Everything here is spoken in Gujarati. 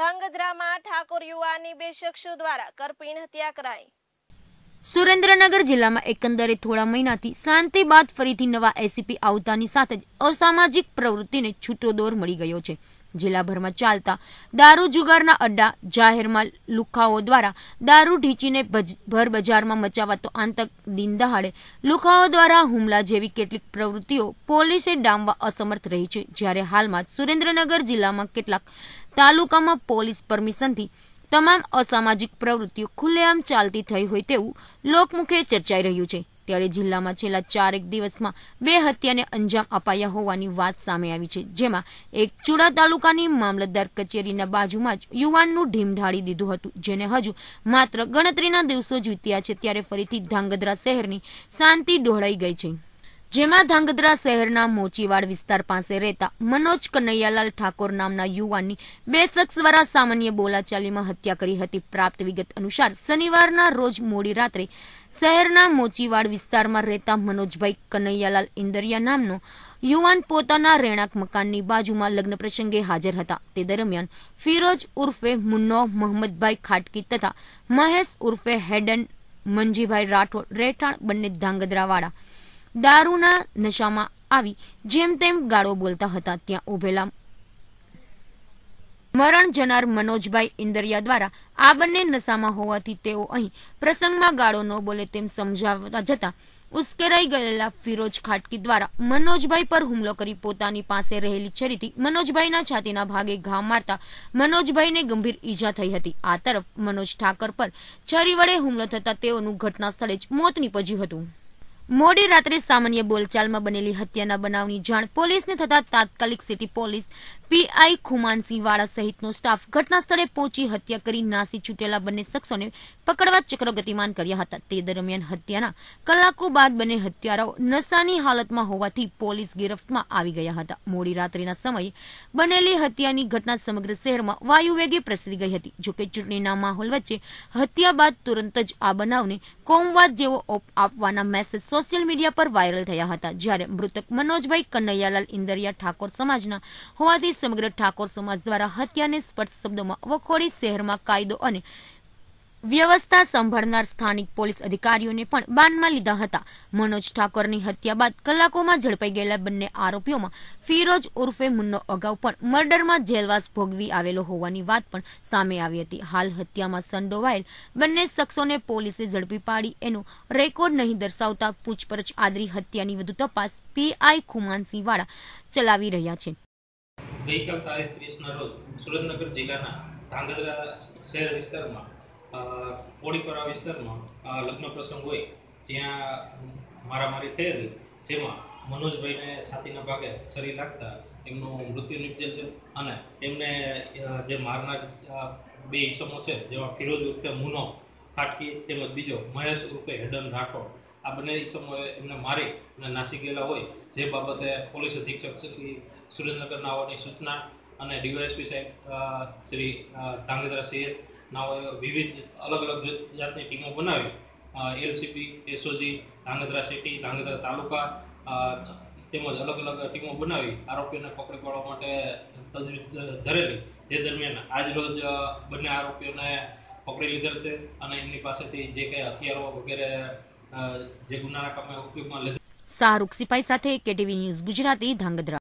ધાંગધ્રામાં ઠાકોર યુવાની બે શખ્સો દ્વારા કરપીણ હત્યા કરાઈ સુરેન્દ્રનગર જિલ્લામાં એકંદરે થોડા મહિનાથી શાંતિ બાદ ફરીથી નવા એસીપી આવતાની સાથે જ અસામાજિક પ્રવૃત્તિને છૂટો દોર મળી ગયો છે જિલ્લાભરમાં ચાલતા દારૂ જુગારના અડ્ડા જાહેરમાં લુખાઓ દ્વારા દારૂ ઢીંચીને ભર બજારમાં મચાવાતો આંતક દિન દહાડે લુખાઓ દ્વારા હુમલા જેવી કેટલીક પ્રવૃત્તિઓ પોલીસે ડામવા અસમર્થ રહી છે જ્યારે હાલમાં સુરેન્દ્રનગર જિલ્લામાં કેટલાક તાલુકામાં પોલીસ પરમિશનથી તમામ અસામાજિક પ્રવૃત્તિઓ ખુલ્લેઆમ ચાલતી થઈ હોય તેવું લોકમુખે ચર્ચાઈ રહ્યું છે ત્યારે જિલ્લામાં છેલ્લા ચારેક દિવસમાં બે હત્યાને અંજામ અપાયા હોવાની વાત સામે આવી છે જેમાં એક ચુડા તાલુકાની મામલતદાર કચેરીના બાજુમાં જ યુવાનનું ઢીમ ઢાળી દીધું હતું જેને હજુ માત્ર ગણતરીના દિવસો જ વીત્યા છે ત્યારે ફરીથી ધાંગધ્રા શહેરની શાંતિ ડહોળાઈ ગઈ છે જેમાં ધાંગધ્રા શહેરના મોચીવાડ વિસ્તાર પાસે રહેતા મનોજ કનૈયાલાલ ઠાકોર નામના યુવાનની બે શખ્સ દ્વારા સામાન્ય બોલાચાલીમાં હત્યા કરી હતી પ્રાપ્ત વિગત અનુસાર શનિવારના રોજ મોડી રાત્રે શહેરના મોચીવાડ વિસ્તારમાં રહેતા મનોજભાઈ કનૈયાલાલ ઇન્દરિયા નામનો યુવાન પોતાના રહેણાંક મકાનની બાજુમાં લગ્ન પ્રસંગે હાજર હતા તે દરમિયાન ફિરોજ ઉર્ફે મુન્નો મોહમ્મદભાઈ ખાટકી તથા મહેશ ઉર્ફે હેડન મંજીભાઈ રાઠોડ રહેઠાણ બંને ધાંગધ્રાવાળા દારૂના નશામાં આવી જેમ તેમ ગાળો બોલતા હતા ત્યાં ઉભેલા મરણ જનાર મનોજભાઈ ઇન્દરિયા દ્વારા આ બંને નશામાં હોવાથી તેઓ અહીં પ્રસંગમાં ગાળો ન બોલે તેમ સમજાવતા જતા ઉશ્કેરાઈ ગયેલા ફિરોજ ખાટકી દ્વારા મનોજભાઈ પર હુમલો કરી પોતાની પાસે રહેલી છરીથી મનોજભાઈના છાતીના ભાગે ઘા મારતા મનોજભાઈને ગંભીર ઈજા થઈ હતી આ તરફ મનોજ ઠાકર પર છરી વડે હુમલો થતા તેઓનું ઘટના સ્થળે જ મોત નીપજ્યું હતું મોડી રાત્રે સામાન્ય બોલચાલમાં બનેલી હત્યાના બનાવની જાણ પોલીસને થતાં તાત્કાલિક સિટી પોલીસ પીઆઈ ખુમાનસિંહ વાળા સહિતનો સ્ટાફ ઘટના પહોંચી હત્યા કરી નાસી છૂટેલા બંને શખ્સોને પકડવા ચક્ર ગતિમાન કર્યા હતા તે દરમિયાન હત્યાના કલાકો બાદ બંને હત્યારાઓ નશાની હાલતમાં હોવાથી પોલીસ ગિરફ્તમાં આવી ગયા હતા મોડી રાત્રિના સમયે બનેલી હત્યાની ઘટના સમગ્ર શહેરમાં વાયુવેગે પ્રસરી ગઈ હતી જોકે ચૂંટણીના માહોલ વચ્ચે હત્યા બાદ તુરંત જ આ બનાવને કોમવાદ જેવો ઓપ આપવાના મેસેજ સોશિયલ મીડિયા પર વાયરલ થયા હતા જ્યારે મૃતક મનોજભાઈ કનૈયાલાલ ઇન્દરિયા ઠાકોર સમાજના હોવાથી સમગ્ર ઠાકોર સમાજ દ્વારા હત્યાને સ્પષ્ટ શબ્દોમાં વખોડી શહેરમાં કાયદો અને વ્યવસ્થા સંભાળનાર સ્થાનિક પોલીસ અધિકારીઓને પણ બાનમાં લીધા હતા મનોજ ઠાકોરની હત્યા બાદ કલાકોમાં ઝડપાઈ ગયેલા બંને આરોપીઓમાં ફિરોજ ઉર્ફે મુન્નો અગાઉ પણ મર્ડરમાં જેલવાસ ભોગવી આવેલો હોવાની વાત પણ સામે આવી હતી હાલ હત્યામાં સંડોવાયેલ બંને શખ્સોને પોલીસે ઝડપી પાડી એનો રેકોર્ડ નહીં દર્શાવતા પૂછપરછ આદરી હત્યાની વધુ તપાસ પીઆઈ ખુમાનસિંહવાળા ચલાવી રહ્યા છે ગઈકાલ તારીખ ત્રીસના રોજ સુરેન્દ્રનગર જિલ્લાના ધાંગધ્રા શહેર વિસ્તારમાં પોળીપરા વિસ્તારમાં લગ્ન પ્રસંગ હોય જ્યાં મારામારી થયેલી જેમાં મનોજભાઈને છાતીના ભાગે છરી લાગતા એમનું મૃત્યુ નિપજેલ છે અને એમને જે મારનાર બે ઈસમો છે જેમાં ફિરોજ રૂપે મુનો ફાટકી તેમજ બીજો મહેશ રૂપે હેડન રાઠોડ આ બંને ઈસમોએ એમને મારી અને નાસી ગયેલા હોય જે બાબતે પોલીસ અધિક્ષક શ્રી સુરેન્દ્રનગરના આવવાની સૂચના અને ડીવાયએસપી સાહેબ શ્રી ધાંગધ્રા સિંહે ના વિવિધ અલગ અલગ જાતની ટીમો બનાવી LCB SOG Dhrangadhra city Dhrangadhra taluka તેમજ અલગ અલગ ટીમો બનાવી આરોપીઓને પકડી પાડવા માટે તજવીજ ધરેલી જે દરમિયાન આજરોજ બંને આરોપીઓને પકડી લીધેલ છે અને એમની પાસેથી જે કંઈ હથિયારો વગેરે જે ગુનાના કામે ઉપયોગમાં લીધા શાહરૂખ સિપાઈ સાથે કેટીવી ન્યૂઝ ગુજરાતી ધાંગધ્રા